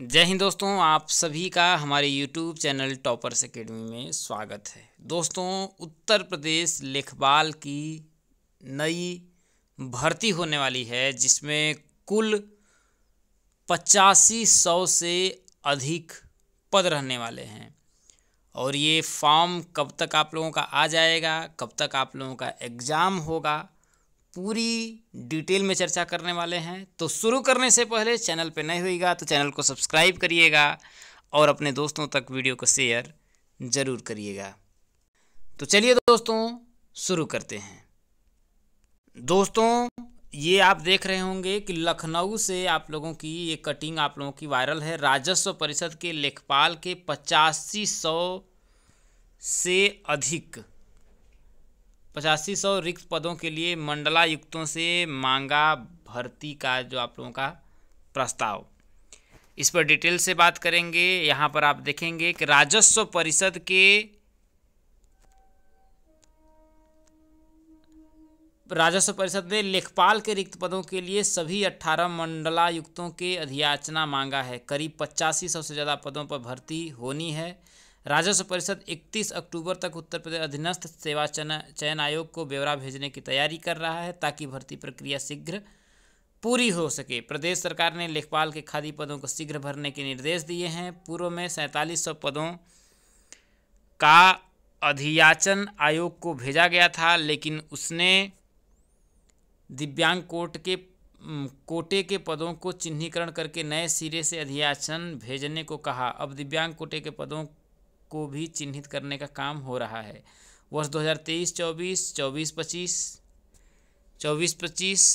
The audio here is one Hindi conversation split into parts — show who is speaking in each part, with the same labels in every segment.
Speaker 1: जय हिंद दोस्तों आप सभी का हमारे यूट्यूब चैनल टॉपर्स एकेडमी में स्वागत है दोस्तों उत्तर प्रदेश लेखपाल की नई भर्ती होने वाली है जिसमें कुल पचासी सौ से अधिक पद रहने वाले हैं और ये फॉर्म कब तक आप लोगों का आ जाएगा कब तक आप लोगों का एग्ज़ाम होगा पूरी डिटेल में चर्चा करने वाले हैं तो शुरू करने से पहले चैनल पर नहीं होगा तो चैनल को सब्सक्राइब करिएगा और अपने दोस्तों तक वीडियो को शेयर ज़रूर करिएगा तो चलिए दोस्तों शुरू करते हैं दोस्तों ये आप देख रहे होंगे कि लखनऊ से आप लोगों की ये कटिंग आप लोगों की वायरल है राजस्व परिषद के लेखपाल के पचासी सौ से अधिक पचासी सौ रिक्त पदों के लिए मंडलायुक्तों से मांगा भर्ती का जो आप लोगों का प्रस्ताव इस पर डिटेल से बात करेंगे यहाँ पर आप देखेंगे कि राजस्व परिषद के राजस्व परिषद ने लेखपाल के रिक्त पदों के लिए सभी अट्ठारह मंडलायुक्तों के अधियाचना मांगा है करीब पचासी सौ से ज़्यादा पदों पर भर्ती होनी है राजस्व परिषद 31 अक्टूबर तक उत्तर प्रदेश अधीनस्थ सेवा चयन आयोग को ब्यौरा भेजने की तैयारी कर रहा है ताकि भर्ती प्रक्रिया शीघ्र पूरी हो सके प्रदेश सरकार ने लेखपाल के खादी पदों को शीघ्र भरने के निर्देश दिए हैं पूर्व में सैंतालीस पदों का अधियाचन आयोग को भेजा गया था लेकिन उसने दिव्यांग कोर्ट के कोटे के पदों को चिन्हीकरण करके नए सिरे से अधियाचन भेजने को कहा अब दिव्यांग कोटे के पदों को भी चिन्हित करने का काम हो रहा है वर्ष 2023-24, 24-25, 24-25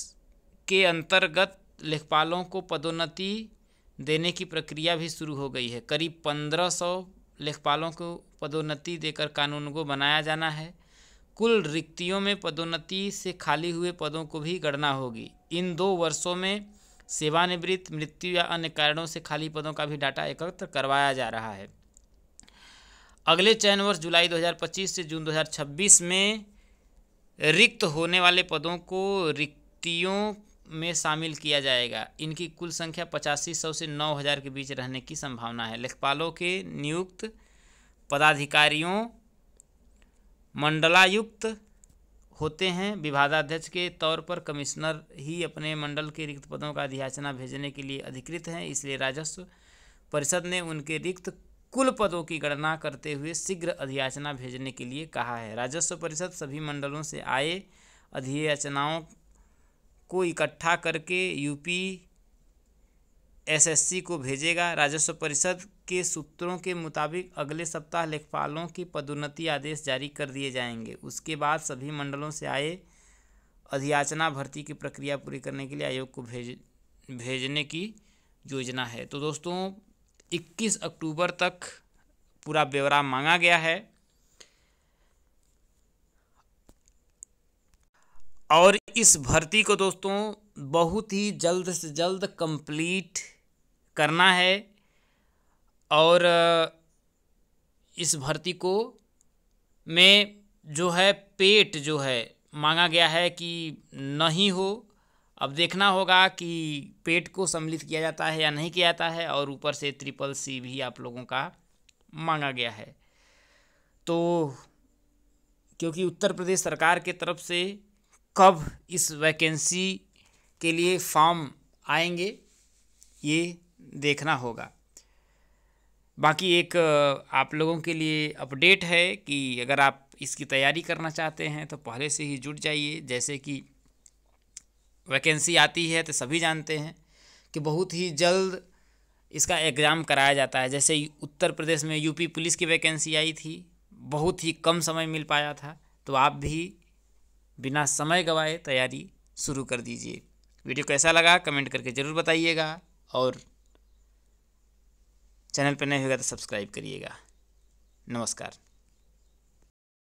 Speaker 1: के अंतर्गत लेखपालों को पदोन्नति देने की प्रक्रिया भी शुरू हो गई है करीब 1500 लेखपालों को पदोन्नति देकर कानून को बनाया जाना है कुल रिक्तियों में पदोन्नति से खाली हुए पदों को भी गणना होगी इन दो वर्षों में सेवानिवृत्त मृत्यु या अन्य कारणों से खाली पदों का भी डाटा एकत्र करवाया जा रहा है अगले चयन वर्ष जुलाई 2025 से जून 2026 में रिक्त होने वाले पदों को रिक्तियों में शामिल किया जाएगा इनकी कुल संख्या पचासी सौ से नौ हज़ार के बीच रहने की संभावना है लेखपालों के नियुक्त पदाधिकारियों मंडलायुक्त होते हैं विभागाध्यक्ष के तौर पर कमिश्नर ही अपने मंडल के रिक्त पदों का अधियाचना भेजने के लिए अधिकृत हैं इसलिए राजस्व परिषद ने उनके रिक्त कुल पदों की गणना करते हुए शीघ्र अधियाचना भेजने के लिए कहा है राजस्व परिषद सभी मंडलों से आए अधियाचनाओं को इकट्ठा करके यूपी एसएससी को भेजेगा राजस्व परिषद के सूत्रों के मुताबिक अगले सप्ताह लेखपालों की पदोन्नति आदेश जारी कर दिए जाएंगे उसके बाद सभी मंडलों से आए अधियाचना भर्ती की प्रक्रिया पूरी करने के लिए आयोग को भेज भेजने की योजना है तो दोस्तों 21 अक्टूबर तक पूरा ब्यौरा मांगा गया है और इस भर्ती को दोस्तों बहुत ही जल्द से जल्द कंप्लीट करना है और इस भर्ती को में जो है पेट जो है मांगा गया है कि नहीं हो अब देखना होगा कि पेट को सम्मिलित किया जाता है या नहीं किया जाता है और ऊपर से ट्रिपल सी भी आप लोगों का मांगा गया है तो क्योंकि उत्तर प्रदेश सरकार के तरफ से कब इस वैकेंसी के लिए फॉर्म आएंगे ये देखना होगा बाकी एक आप लोगों के लिए अपडेट है कि अगर आप इसकी तैयारी करना चाहते हैं तो पहले से ही जुट जाइए जैसे कि वैकेंसी आती है तो सभी जानते हैं कि बहुत ही जल्द इसका एग्ज़ाम कराया जाता है जैसे उत्तर प्रदेश में यूपी पुलिस की वैकेंसी आई थी बहुत ही कम समय मिल पाया था तो आप भी बिना समय गवाए तैयारी शुरू कर दीजिए वीडियो कैसा लगा कमेंट करके ज़रूर बताइएगा और चैनल पर नहीं होगा तो सब्सक्राइब करिएगा नमस्कार